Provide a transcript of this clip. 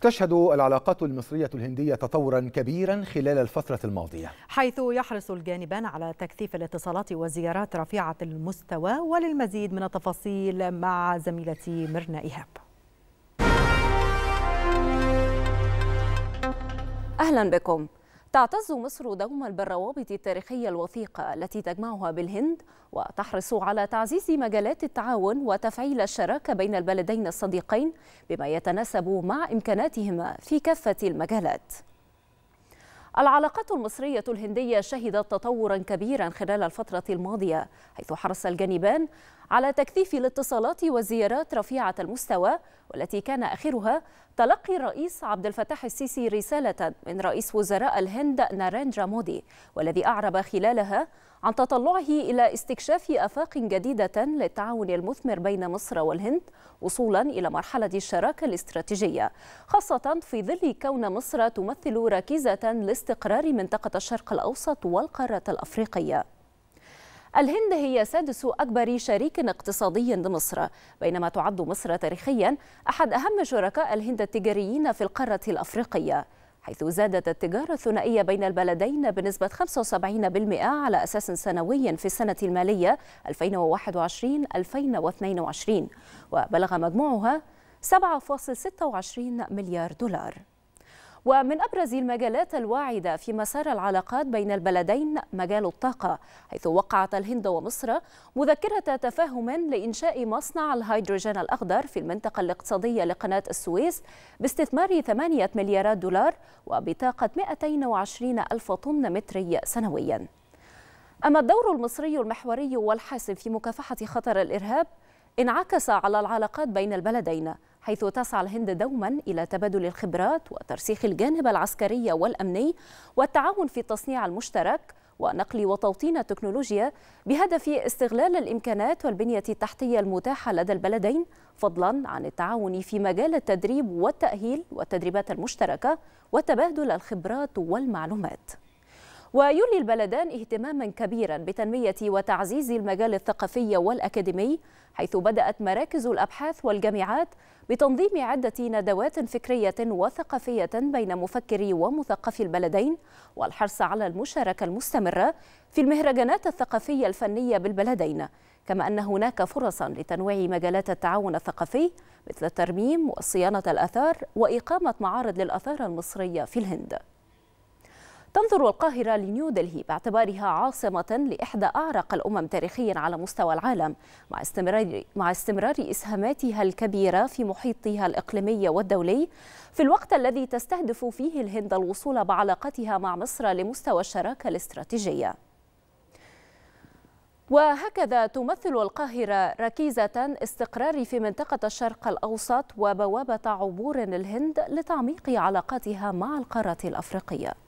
تشهد العلاقات المصرية الهندية تطورا كبيرا خلال الفترة الماضية حيث يحرص الجانبان على تكثيف الاتصالات والزيارات رفيعة المستوى وللمزيد من التفاصيل مع زميلتي مرنا إيهاب أهلا بكم تعتز مصر دوما بالروابط التاريخية الوثيقة التي تجمعها بالهند وتحرص على تعزيز مجالات التعاون وتفعيل الشراكة بين البلدين الصديقين بما يتناسب مع إمكاناتهما في كافة المجالات العلاقات المصرية الهندية شهدت تطورا كبيرا خلال الفترة الماضية حيث حرص الجانبان على تكثيف الاتصالات والزيارات رفيعة المستوى والتي كان آخرها تلقي الرئيس عبد الفتاح السيسي رسالة من رئيس وزراء الهند ناريندرا مودي والذي أعرب خلالها عن تطلعه إلى استكشاف آفاق جديدة للتعاون المثمر بين مصر والهند وصولا إلى مرحلة الشراكة الاستراتيجية خاصة في ظل كون مصر تمثل ركيزة لاستقرار منطقة الشرق الأوسط والقارة الأفريقية الهند هي سادس أكبر شريك اقتصادي لمصر بينما تعد مصر تاريخيا أحد أهم شركاء الهند التجاريين في القارة الأفريقية حيث زادت التجارة الثنائية بين البلدين بنسبة 75% على أساس سنوي في السنة المالية 2021-2022 وبلغ مجموعها 7.26 مليار دولار ومن أبرز المجالات الواعدة في مسار العلاقات بين البلدين مجال الطاقة حيث وقعت الهند ومصر مذكرة تفاهم لإنشاء مصنع الهيدروجين الأخضر في المنطقة الاقتصادية لقناة السويس باستثمار 8 مليارات دولار وبطاقة 220 ألف طن متري سنوياً أما الدور المصري المحوري والحاسم في مكافحة خطر الإرهاب انعكس على العلاقات بين البلدين حيث تسعى الهند دوما إلى تبادل الخبرات وترسيخ الجانب العسكري والأمني والتعاون في التصنيع المشترك ونقل وتوطين التكنولوجيا بهدف استغلال الإمكانات والبنية التحتية المتاحة لدى البلدين فضلا عن التعاون في مجال التدريب والتأهيل والتدريبات المشتركة وتبادل الخبرات والمعلومات ويولي البلدان اهتماما كبيرا بتنمية وتعزيز المجال الثقافي والأكاديمي حيث بدأت مراكز الأبحاث والجامعات بتنظيم عدة ندوات فكرية وثقافية بين مفكري ومثقفي البلدين والحرص على المشاركة المستمرة في المهرجانات الثقافية الفنية بالبلدين كما أن هناك فرصا لتنويع مجالات التعاون الثقافي مثل الترميم وصيانة الأثار وإقامة معارض للأثار المصرية في الهند تنظر القاهرة لنيو دلهي باعتبارها عاصمة لإحدى أعرق الأمم تاريخيا على مستوى العالم مع استمرار, مع استمرار إسهاماتها الكبيرة في محيطها الإقليمي والدولي في الوقت الذي تستهدف فيه الهند الوصول بعلاقتها مع مصر لمستوى الشراكة الاستراتيجية وهكذا تمثل القاهرة ركيزة استقرار في منطقة الشرق الأوسط وبوابة عبور الهند لتعميق علاقاتها مع القارة الأفريقية